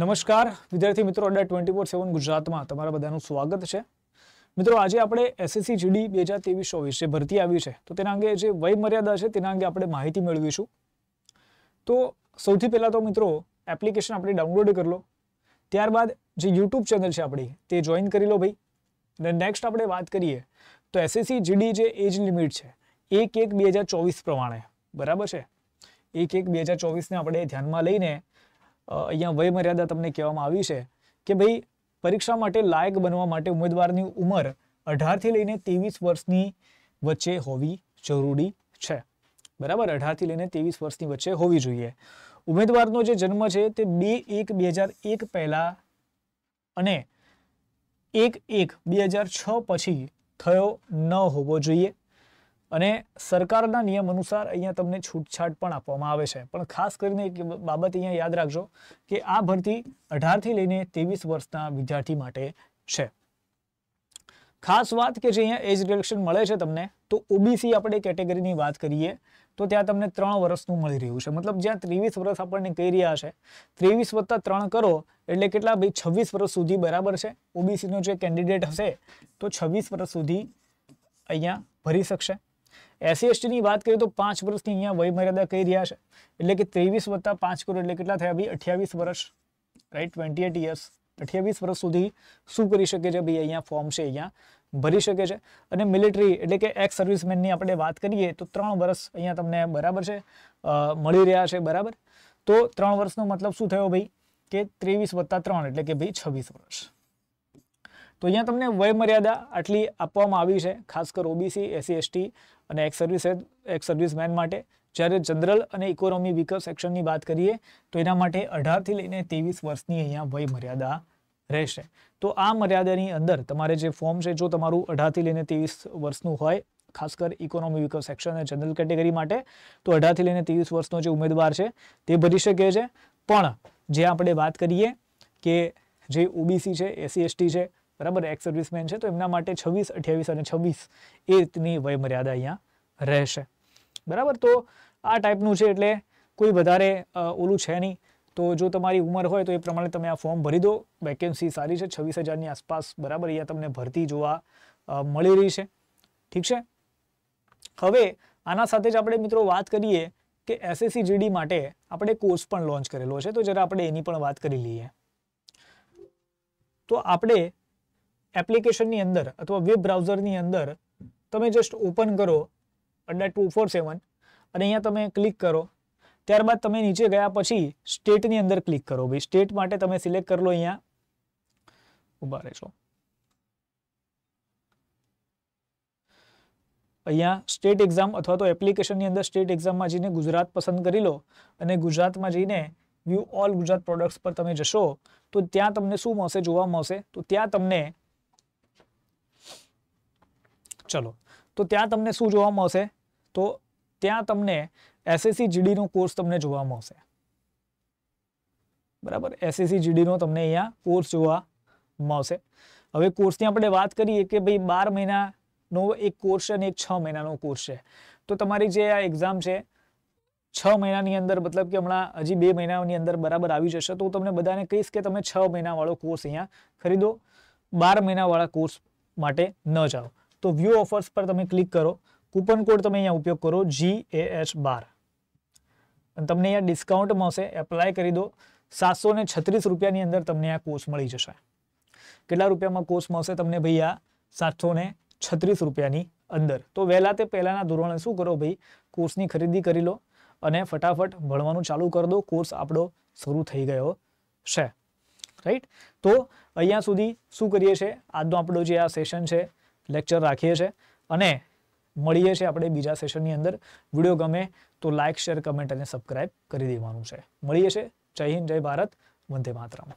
નમસ્કાર વિદ્યાર્થી મિત્રો અંડર ટ્વેન્ટી ફોર સેવન ગુજરાતમાં તમારા બધાનું સ્વાગત છે મિત્રો આજે આપણે એસએસસી જીડી બે હજાર ત્રેવીસ ચોવીસ જે ભરતી આવી છે તો તેના અંગે જે વયમર્યાદા છે તેના અંગે આપણે માહિતી મેળવીશું તો સૌથી પહેલાં તો મિત્રો એપ્લિકેશન આપણે ડાઉનલોડ કરી લો ત્યારબાદ જે યુટ્યુબ ચેનલ છે આપણી તે જોઈન કરી લો ભાઈ અને નેક્સ્ટ આપણે વાત કરીએ તો એસએસસી જીડી જે એજ લિમિટ છે એક એક બે હજાર ચોવીસ પ્રમાણે બરાબર છે એક એક બે હજાર ચોવીસને આપણે ધ્યાનમાં લઈને અહીંયા વયમર્યાદા તમને કહેવામાં આવી છે કે ભાઈ પરીક્ષા માટે લાયક બનવા માટે ઉમેદવારની ઉંમર અઢારથી લઈને ત્રેવીસ વર્ષની વચ્ચે હોવી જરૂરી છે બરાબર અઢારથી લઈને ત્રેવીસ વર્ષની વચ્ચે હોવી જોઈએ ઉમેદવારનો જે જન્મ છે તે બે એક બે હજાર એક પહેલાં અને એક એક બે હજાર છ પછી થયો ન હોવો જોઈએ અને સરકારના નિયમ અનુસાર અહીંયા તમને છૂટછાટ પણ આપવામાં આવે છે પણ ખાસ કરીને એક બાબત અહીંયા યાદ રાખજો કે આ ભરતી અઢારથી લઈને ત્રેવીસ વર્ષના વિદ્યાર્થી માટે છે ખાસ વાત કે જે અહીંયા એજ રિડક્શન મળે છે તમને તો ઓબીસી આપણે કેટેગરીની વાત કરીએ તો ત્યાં તમને ત્રણ વર્ષનું મળી રહ્યું છે મતલબ જ્યાં ત્રેવીસ વર્ષ આપણને કહી રહ્યા છે ત્રેવીસ વત્તા ત્રણ કરો એટલે કેટલા ભાઈ છવ્વીસ વર્ષ સુધી બરાબર છે ઓબીસીનો જે કેન્ડિડેટ હશે તો છવ્વીસ વર્ષ સુધી અહીંયા ભરી શકશે એસસી એસટીની વાત કરીએ તો પાંચ વર્ષની અહીંયા વય મર્યાદા કહી રહ્યા છે એટલે કે ત્રેવીસ વત્તા પાંચ કરોડ એટલે કેટલા થયા ભાઈ અઠ્યાવીસ વર્ષ રાઈટ ટ્વેન્ટી એટ યર્સ અઠ્યાવીસ વર્ષ સુધી શું કરી શકે છે ભાઈ અહીંયા ફોર્મ છે અહીંયા ભરી શકે છે અને મિલિટરી એટલે કે એક્સ સર્વિસમેનની આપણે વાત કરીએ તો ત્રણ વર્ષ અહીંયા તમને બરાબર છે મળી રહ્યા છે બરાબર તો ત્રણ વર્ષનો મતલબ શું થયો ભાઈ કે ત્રેવીસ વત્તા ત્રણ એટલે કે ભાઈ છવ્વીસ વર્ષ તો અહીંયા તમને વયમર્યાદા આટલી આપવામાં આવી છે ખાસ કર ઓબીસી એસી એસટી અને એક્સ સર્વિસ એક્સ સર્વિસમેન માટે જ્યારે જનરલ અને ઇકોનોમી વીકર સેક્શનની વાત કરીએ તો એના માટે અઢારથી લઈને ત્રેવીસ વર્ષની અહીંયા વયમર્યાદા રહેશે તો આ મર્યાદાની અંદર તમારે જે ફોર્મ છે જો તમારું અઢારથી લઈને ત્રેવીસ વર્ષનું હોય ખાસ કર ઇકોનોમી વિકલ સેક્શન અને જનરલ કેટેગરી માટે તો અઢારથી લઈને ત્રેવીસ વર્ષનો જે ઉમેદવાર છે તે ભરી શકે છે પણ જે આપણે વાત કરીએ કે જે ઓબીસી છે એસી એસટી છે બરાબર એક્સ સર્વિસમેન છે તો એમના માટે છવ્વીસ અઠ્યાવીસ અને છવ્વીસ એ રીતની વયમર્યાદા અહીંયા રહેશે બરાબર તો આ ટાઈપનું છે એટલે કોઈ વધારે ઓલું છે નહીં તો જો તમારી ઉંમર હોય તો એ પ્રમાણે તમે આ ફોર્મ ભરી દો વેકેન્સી સારી છે છવ્વીસ હજારની આસપાસ બરાબર અહીંયા તમને ભરતી જોવા મળી રહી છે ઠીક છે હવે આના સાથે જ આપણે મિત્રો વાત કરીએ કે એસએસસી જીડી માટે આપણે કોર્સ પણ લોન્ચ કરેલો છે તો જરા આપણે એની પણ વાત કરી લઈએ તો આપણે એપ્લિકેશનની અંદર અથવા વેબ બ્રાઉઝરની અંદર તમે જસ્ટ ઓપન કરો અડા ટુ ફોર સેવન અને અહીંયા તમે ક્લિક કરો ત્યારબાદ તમે નીચે ગયા પછી સ્ટેટની અંદર ક્લિક કરો ભાઈ સ્ટેટ માટે તમે સિલેક્ટ કરી લો અહીંયા ઊભા રહેશો અહીંયા સ્ટેટ એક્ઝામ અથવા તો એપ્લિકેશનની અંદર સ્ટેટ એક્ઝામમાં જઈને ગુજરાત પસંદ કરી લો અને ગુજરાતમાં જઈને વ્યૂ ઓલ ગુજરાત પ્રોડક્ટ્સ પર તમે જશો તો ત્યાં તમને શું મળશે જોવા મળશે તો ત્યાં તમને ચલો તો ત્યાં તમને શું જોવા મળશે તો ત્યાં તમને એસએસસી જીડીનો કોર્સ તમને જોવા મળશે બરાબર એસએસસી જીડીનો તમને અહીંયા કોર્સ જોવા મળશે હવે કોર્સની આપણે વાત કરીએ કે ભાઈ બાર મહિનાનો એક કોર્સ છે અને એક છ મહિનાનો કોર્સ છે તો તમારી જે આ એક્ઝામ છે છ મહિનાની અંદર મતલબ કે હમણાં હજી બે મહિનાની અંદર બરાબર આવી જશે તો હું તમને બધાને કહીશ કે તમે છ મહિનાવાળો કોર્સ અહીંયા ખરીદો બાર મહિનાવાળા કોર્સ માટે ન જાઓ તો વ્યૂ ઓફર્સ પર તમે ક્લિક કરો કૂપન કોડ તમે અહીંયા ઉપયોગ કરો જી એ એચ બાર અને તમને અહીંયા ડિસ્કાઉન્ટ મળશે એપ્લાય કરી દો સાતસો ને છત્રીસ રૂપિયાની અંદર તમને આ કોર્સ મળી જશે કેટલા રૂપિયામાં કોર્સ મળશે તમને ભાઈ આ સાતસો ને છત્રીસ રૂપિયાની અંદર તો વહેલા તે પહેલાંના ધોરણે શું કરો ભાઈ કોર્સની ખરીદી કરી લો અને ફટાફટ ભણવાનું ચાલુ કરી દો કોર્સ આપણો શરૂ થઈ ગયો છે રાઈટ તો અહીંયા સુધી શું કરીએ છીએ આજનો આપણો જે આ સેશન છે લેક્ચર રાખીએ છીએ અને મળીએ છીએ આપણે બીજા સેશનની અંદર વિડીયો ગમે તો લાઇક શેર કમેન્ટ અને સબસ્ક્રાઇબ કરી દેવાનું છે મળીએ છીએ જય હિન્દ જય ભારત વંદે માતરમ